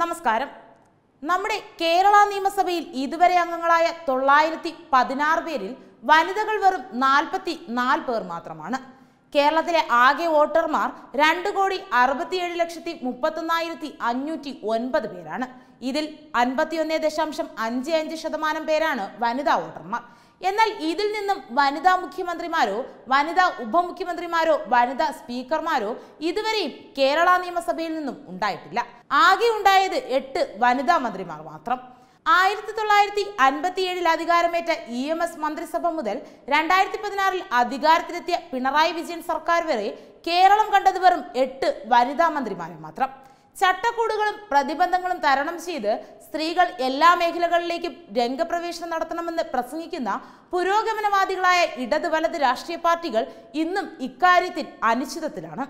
നമസ്കാരം നമ്മുടെ കേരള നിയമസഭയിൽ ഇതുവരെ അംഗങ്ങളായ തൊള്ളായിരത്തി പതിനാറ് പേരിൽ വനിതകൾ വെറും നാൽപ്പത്തി നാല് പേർ മാത്രമാണ് കേരളത്തിലെ ആകെ വോട്ടർമാർ രണ്ട് കോടി അറുപത്തിയേഴ് ലക്ഷത്തി മുപ്പത്തൊന്നായിരത്തി അഞ്ഞൂറ്റി ഒൻപത് പേരാണ് ഇതിൽ അൻപത്തിയൊന്ന് ദശാംശം അഞ്ച് അഞ്ച് ശതമാനം പേരാണ് വനിതാ വോട്ടർമാർ എന്നാൽ ഇതിൽ നിന്നും വനിതാ മുഖ്യമന്ത്രിമാരോ വനിതാ ഉപമുഖ്യമന്ത്രിമാരോ വനിതാ സ്പീക്കർമാരോ ഇതുവരെയും കേരള നിയമസഭയിൽ നിന്നും ഉണ്ടായിട്ടില്ല ആകെ ഉണ്ടായത് എട്ട് വനിതാ മന്ത്രിമാർ മാത്രം ആയിരത്തി തൊള്ളായിരത്തി അൻപത്തിയേഴിൽ അധികാരമേറ്റ ഇ എം എസ് മന്ത്രിസഭ മുതൽ രണ്ടായിരത്തി പതിനാറിൽ അധികാരത്തിലെത്തിയ പിണറായി വിജയൻ സർക്കാർ വരെ കേരളം കണ്ടത് വെറും എട്ട് വനിതാ മന്ത്രിമാരെ മാത്രം ചട്ടക്കൂടുകളും പ്രതിബന്ധങ്ങളും തരണം ചെയ്ത് സ്ത്രീകൾ എല്ലാ മേഖലകളിലേക്കും രംഗപ്രവേശനം നടത്തണമെന്ന് പ്രസംഗിക്കുന്ന പുരോഗമനവാദികളായ ഇടത് വലത് രാഷ്ട്രീയ പാർട്ടികൾ ഇന്നും ഇക്കാര്യത്തിൽ അനിശ്ചിതത്തിലാണ്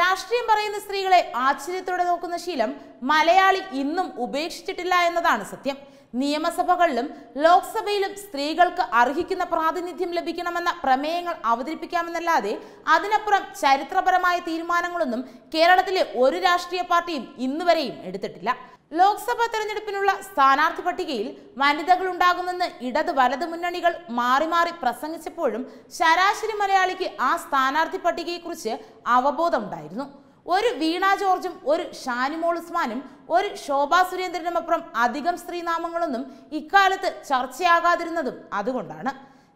രാഷ്ട്രീയം പറയുന്ന സ്ത്രീകളെ ആശ്ചര്യത്തോടെ നോക്കുന്ന ശീലം മലയാളി ഇന്നും ഉപേക്ഷിച്ചിട്ടില്ല എന്നതാണ് സത്യം നിയമസഭകളിലും ലോക്സഭയിലും സ്ത്രീകൾക്ക് അർഹിക്കുന്ന പ്രാതിനിധ്യം ലഭിക്കണമെന്ന പ്രമേയങ്ങൾ അവതരിപ്പിക്കാമെന്നല്ലാതെ അതിനപ്പുറം ചരിത്രപരമായ തീരുമാനങ്ങളൊന്നും കേരളത്തിലെ ഒരു രാഷ്ട്രീയ പാർട്ടിയും ഇന്നുവരെയും എടുത്തിട്ടില്ല ലോക്സഭാ തെരഞ്ഞെടുപ്പിനുള്ള സ്ഥാനാർത്ഥി പട്ടികയിൽ വനിതകൾ ഉണ്ടാകുമെന്ന് ഇടത് വലത് മുന്നണികൾ മാറി മാറി പ്രസംഗിച്ചപ്പോഴും ശരാശരി മലയാളിക്ക് ആ സ്ഥാനാർത്ഥി പട്ടികയെക്കുറിച്ച് അവബോധമുണ്ടായിരുന്നു ഒരു വീണ ജോർജും ഒരു ഷാനിമോൾ ഉസ്മാനും ഒരു ശോഭാ സുരേന്ദ്രനും അപ്പുറം അധികം സ്ത്രീനാമങ്ങളൊന്നും ഇക്കാലത്ത് ചർച്ചയാകാതിരുന്നതും അതുകൊണ്ടാണ്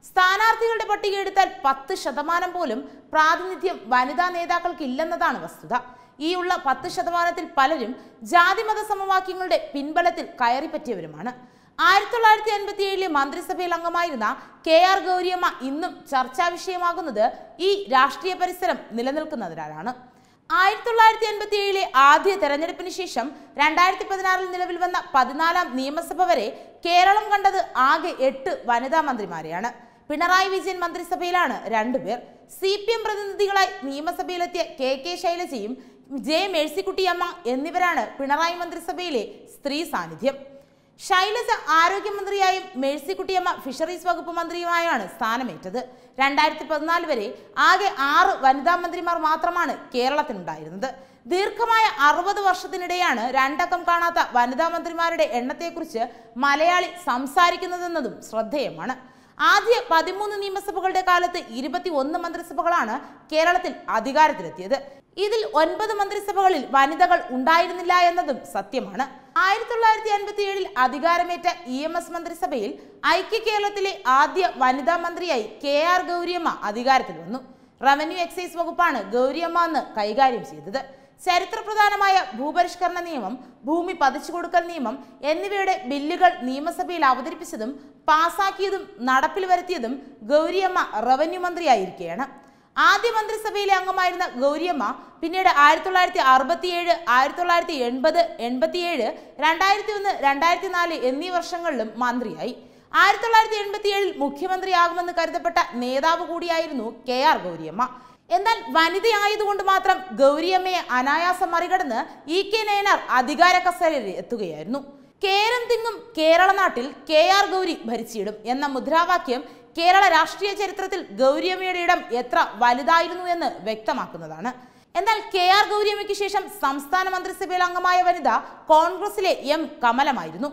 സ്ഥാനാർത്ഥികളുടെ പട്ടിക എടുത്താൽ പത്ത് ശതമാനം പോലും പ്രാതിനിധ്യം വനിതാ നേതാക്കൾക്ക് ഇല്ലെന്നതാണ് വസ്തുത ഈ ഉള്ള പത്ത് ശതമാനത്തിൽ പലരും ജാതിമത സമവാക്യങ്ങളുടെ പിൻബലത്തിൽ കയറിപ്പറ്റിയവരുമാണ് ആയിരത്തി തൊള്ളായിരത്തി അൻപത്തി ഏഴിലെ മന്ത്രിസഭയിൽ അംഗമായിരുന്ന കെ ആർ ഗൗരിയമ്മ ഇന്നും ചർച്ചാ വിഷയമാകുന്നത് ഈ രാഷ്ട്രീയ പരിസരം നിലനിൽക്കുന്നതിനാലാണ് ആയിരത്തി തൊള്ളായിരത്തി എൺപത്തി ഏഴിലെ ആദ്യ തെരഞ്ഞെടുപ്പിന് ശേഷം രണ്ടായിരത്തി പതിനാറിൽ നിലവിൽ വന്ന പതിനാലാം നിയമസഭ വരെ കേരളം കണ്ടത് ആകെ എട്ട് വനിതാ മന്ത്രിമാരെയാണ് പിണറായി വിജയൻ മന്ത്രിസഭയിലാണ് രണ്ടുപേർ സി പി എം പ്രതിനിധികളായി നിയമസഭയിലെത്തിയ കെ കെ ശൈലജയും ജെ മേഴ്സിക്കുട്ടിയമ്മ എന്നിവരാണ് പിണറായി മന്ത്രിസഭയിലെ സ്ത്രീ സാന്നിധ്യം ശൈലജ ആരോഗ്യമന്ത്രിയായും മേഴ്സിക്കുട്ടിയമ്മ ഫിഷറീസ് വകുപ്പ് മന്ത്രിയുമായാണ് സ്ഥാനമേറ്റത് രണ്ടായിരത്തി പതിനാല് വരെ ആകെ ആറ് വനിതാ മന്ത്രിമാർ മാത്രമാണ് കേരളത്തിനുണ്ടായിരുന്നത് ദീർഘമായ അറുപത് വർഷത്തിനിടെയാണ് രണ്ടക്കം കാണാത്ത വനിതാ മന്ത്രിമാരുടെ എണ്ണത്തെക്കുറിച്ച് മലയാളി സംസാരിക്കുന്നതെന്നതും ശ്രദ്ധേയമാണ് ആദ്യ പതിമൂന്ന് നിയമസഭകളുടെ കാലത്ത് ഇരുപത്തി ഒന്ന് മന്ത്രിസഭകളാണ് കേരളത്തിൽ അധികാരത്തിലെത്തിയത് ഇതിൽ ഒൻപത് മന്ത്രിസഭകളിൽ വനിതകൾ ഉണ്ടായിരുന്നില്ല എന്നതും സത്യമാണ് ആയിരത്തി തൊള്ളായിരത്തി അൻപത്തി ഏഴിൽ അധികാരമേറ്റ ഇ എം എസ് മന്ത്രിസഭയിൽ ഐക്യ കേരളത്തിലെ ആദ്യ വനിതാ മന്ത്രിയായി കെ ആർ ഗൗരിയമ്മ അധികാരത്തിൽ വന്നു റവന്യൂ എക്സൈസ് വകുപ്പാണ് ഗൗരിയമ്മ എന്ന് കൈകാര്യം ചെയ്തത് ചരിത്രപ്രധാനമായ ഭൂപരിഷ്കരണ നിയമം ഭൂമി പതിച്ചു കൊടുക്കൽ നിയമം എന്നിവയുടെ ബില്ലുകൾ നിയമസഭയിൽ അവതരിപ്പിച്ചതും പാസാക്കിയതും നടപ്പിൽ വരുത്തിയതും ഗൗരിയമ്മ റവന്യൂ മന്ത്രിയായിരിക്കുകയാണ് ആദ്യ മന്ത്രിസഭയിലെ അംഗമായിരുന്ന ഗൗരിയമ്മ പിന്നീട് ആയിരത്തി തൊള്ളായിരത്തി അറുപത്തിയേഴ് ആയിരത്തി തൊള്ളായിരത്തി എൺപത് എൺപത്തിയേഴ് രണ്ടായിരത്തി ഒന്ന് രണ്ടായിരത്തി നാല് എന്നീ വർഷങ്ങളിലും മന്ത്രിയായി ആയിരത്തി തൊള്ളായിരത്തി എൺപത്തിയേഴിൽ മുഖ്യമന്ത്രിയാകുമെന്ന് കരുതപ്പെട്ട നേതാവ് കൂടിയായിരുന്നു കെ ആർ ഗൗരിയമ്മ എന്നാൽ വനിതയായതുകൊണ്ട് മാത്രം ഗൗരിയമ്മയെ അനായാസം മറികടന്ന് ഇ കെ നയനാർ അധികാര കസേരയിൽ എത്തുകയായിരുന്നു കേരം തിങ്ങും കേരള നാട്ടിൽ കെ ആർ ഗൗരി ഭരിച്ചിടും എന്ന മുദ്രാവാക്യം കേരള രാഷ്ട്രീയ ചരിത്രത്തിൽ ഗൗരിയമ്മയുടെ ഇടം എത്ര വലുതായിരുന്നു എന്ന് വ്യക്തമാക്കുന്നതാണ് എന്നാൽ കെ ആർ ഗൗരിയമ്മയ്ക്ക് ശേഷം സംസ്ഥാന മന്ത്രിസഭയിൽ അംഗമായ വനിത കോൺഗ്രസിലെ എം കമലമായിരുന്നു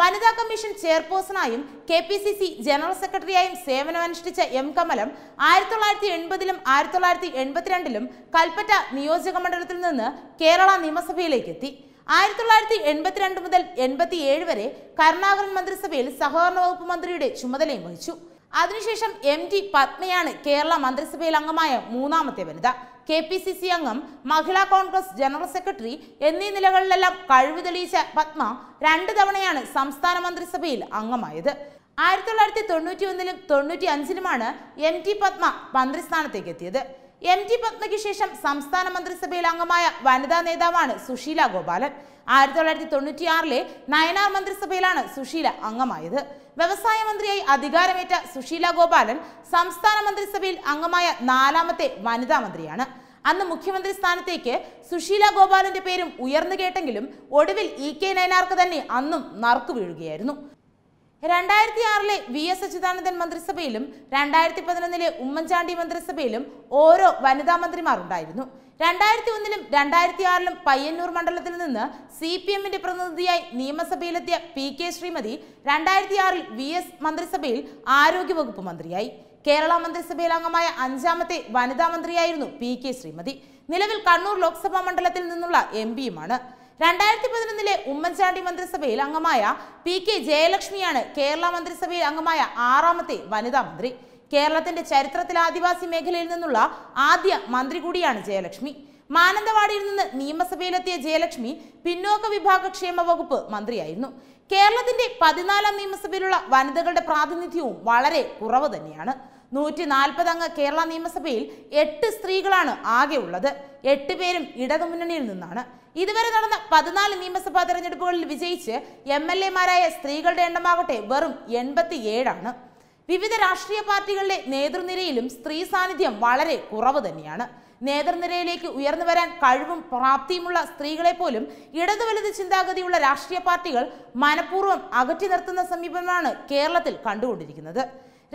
വനിതാ കമ്മീഷൻ ചെയർപേഴ്സണായും K P C C general സെക്രട്ടറിയായും സേവനമനുഷ്ഠിച്ച എം കമലം ആയിരത്തി തൊള്ളായിരത്തി എൺപതിലും ആയിരത്തി തൊള്ളായിരത്തി എൺപത്തിരണ്ടിലും കൽപ്പറ്റ നിയോജക മണ്ഡലത്തിൽ നിന്ന് കേരള നിയമസഭയിലേക്ക് എത്തി ആയിരത്തി തൊള്ളായിരത്തി എൺപത്തിരണ്ട് മുതൽ ഏഴ് വരെ കരുണാകരൻ മന്ത്രിസഭയിൽ സഹകരണ വകുപ്പ് മന്ത്രിയുടെ ചുമതലയും വഹിച്ചു അതിനുശേഷം എം ടി പത്മയാണ് കേരള മന്ത്രിസഭയിൽ അംഗമായ മൂന്നാമത്തെ വനിത കെ പി സി സി അംഗം മഹിളാ കോൺഗ്രസ് ജനറൽ സെക്രട്ടറി എന്നീ നിലകളിലെല്ലാം കഴിവ് തെളിയിച്ച പത്മ രണ്ട് തവണയാണ് സംസ്ഥാന മന്ത്രിസഭയിൽ അംഗമായത് ആയിരത്തി തൊള്ളായിരത്തി തൊണ്ണൂറ്റി ഒന്നിലും തൊണ്ണൂറ്റി അഞ്ചിലുമാണ് എം ടി പത്മ മന്ത്രിസ്ഥാനത്തേക്ക് എത്തിയത് എം ടി പത്മയ്ക്ക് ശേഷം സംസ്ഥാന മന്ത്രിസഭയിൽ അംഗമായ വനിതാ നേതാവാണ് സുശീല ഗോപാലൻ ആയിരത്തി തൊള്ളായിരത്തി തൊണ്ണൂറ്റിയാറിലെ നയനാർ മന്ത്രിസഭയിലാണ് സുശീല അംഗമായത് വ്യവസായ മന്ത്രിയായി അധികാരമേറ്റ സുശീല ഗോപാലൻ സംസ്ഥാന മന്ത്രിസഭയിൽ അംഗമായ നാലാമത്തെ വനിതാ മന്ത്രിയാണ് അന്ന് മുഖ്യമന്ത്രി സ്ഥാനത്തേക്ക് സുശീല ഗോപാലന്റെ പേരും ഉയർന്നു കേട്ടെങ്കിലും ഒടുവിൽ ഇ കെ നയനാർക്ക് തന്നെ അന്നും നറുക്കു വീഴുകയായിരുന്നു രണ്ടായിരത്തി ആറിലെ വി എസ് അച്യുതാനന്ദൻ മന്ത്രിസഭയിലും രണ്ടായിരത്തി പതിനൊന്നിലെ ഉമ്മൻചാണ്ടി മന്ത്രിസഭയിലും ഓരോ വനിതാ മന്ത്രിമാർ ഉണ്ടായിരുന്നു രണ്ടായിരത്തി ഒന്നിലും രണ്ടായിരത്തി ആറിലും പയ്യന്നൂർ മണ്ഡലത്തിൽ നിന്ന് സി പി എമ്മിന്റെ പ്രതിനിധിയായി നിയമസഭയിലെത്തിയ പി കെ ശ്രീമതി രണ്ടായിരത്തി ആറിൽ വി എസ് മന്ത്രിസഭയിൽ ആരോഗ്യവകുപ്പ് മന്ത്രിയായി കേരള മന്ത്രിസഭയിൽ അംഗമായ അഞ്ചാമത്തെ വനിതാ മന്ത്രിയായിരുന്നു പി കെ ശ്രീമതി നിലവിൽ കണ്ണൂർ ലോക്സഭാ മണ്ഡലത്തിൽ നിന്നുള്ള എം പിയുമാണ് രണ്ടായിരത്തി പതിനൊന്നിലെ ഉമ്മൻചാണ്ടി മന്ത്രിസഭയിൽ അംഗമായ പി കെ ജയലക്ഷ്മിയാണ് കേരള മന്ത്രിസഭയിൽ അംഗമായ ആറാമത്തെ വനിതാ മന്ത്രി കേരളത്തിന്റെ ചരിത്രത്തിൽ ആദിവാസി മേഖലയിൽ നിന്നുള്ള ആദ്യ മന്ത്രി കൂടിയാണ് ജയലക്ഷ്മി മാനന്തവാടിയിൽ നിന്ന് നിയമസഭയിലെത്തിയ ജയലക്ഷ്മി പിന്നോക്ക വിഭാഗ ക്ഷേമ വകുപ്പ് മന്ത്രിയായിരുന്നു കേരളത്തിന്റെ പതിനാലാം നിയമസഭയിലുള്ള വനിതകളുടെ പ്രാതിനിധ്യവും വളരെ കുറവ് തന്നെയാണ് നൂറ്റി നാൽപ്പത് അംഗ കേരള നിയമസഭയിൽ എട്ട് സ്ത്രീകളാണ് ആകെ ഉള്ളത് എട്ട് പേരും ഇടതുമുന്നണിയിൽ നിന്നാണ് ഇതുവരെ നടന്ന പതിനാല് നിയമസഭാ തെരഞ്ഞെടുപ്പുകളിൽ വിജയിച്ച് എം എൽ എമാരായ സ്ത്രീകളുടെ എണ്ണമാകട്ടെ വെറും ഏഴാണ് വിവിധ രാഷ്ട്രീയ പാർട്ടികളുടെ നേതൃനിരയിലും സ്ത്രീ സാന്നിധ്യം വളരെ കുറവ് തന്നെയാണ് നേതൃനിരയിലേക്ക് ഉയർന്നു വരാൻ കഴിവും പ്രാപ്തിയുമുള്ള സ്ത്രീകളെ പോലും ഇടതു വലത് ചിന്താഗതിയുള്ള രാഷ്ട്രീയ പാർട്ടികൾ മനഃപൂർവ്വം അകറ്റി നിർത്തുന്ന സമീപനമാണ് കേരളത്തിൽ കണ്ടുകൊണ്ടിരിക്കുന്നത്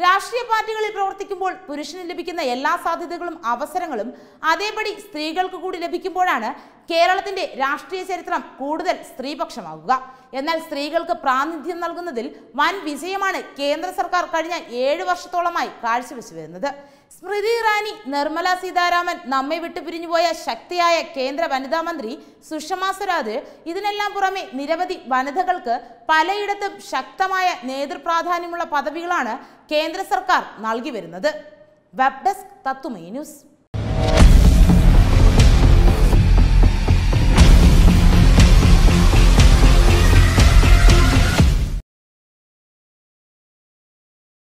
രാഷ്ട്രീയ പാർട്ടികളിൽ പ്രവർത്തിക്കുമ്പോൾ പുരുഷന് ലഭിക്കുന്ന എല്ലാ സാധ്യതകളും അവസരങ്ങളും അതേപടി സ്ത്രീകൾക്ക് കൂടി ലഭിക്കുമ്പോഴാണ് കേരളത്തിന്റെ രാഷ്ട്രീയ ചരിത്രം കൂടുതൽ സ്ത്രീപക്ഷമാകുക എന്നാൽ സ്ത്രീകൾക്ക് പ്രാതിനിധ്യം നൽകുന്നതിൽ വൻ വിജയമാണ് കേന്ദ്ര സർക്കാർ കഴിഞ്ഞ ഏഴു വർഷത്തോളമായി കാഴ്ചവെച്ചു വരുന്നത് സ്മൃതി ഇറാനി നിർമ്മല സീതാരാമൻ നമ്മെ പിരിഞ്ഞുപോയ ശക്തിയായ കേന്ദ്ര വനിതാ മന്ത്രി സുഷമ സ്വരാജ് ഇതിനെല്ലാം പുറമെ നിരവധി വനിതകൾക്ക് പലയിടത്തും ശക്തമായ നേതൃപ്രാധാന്യമുള്ള പദവികളാണ് കേന്ദ്ര സർക്കാർ നൽകി വരുന്നത് വെബ് ഡെസ്ക് തത്തുമേ ന്യൂസ്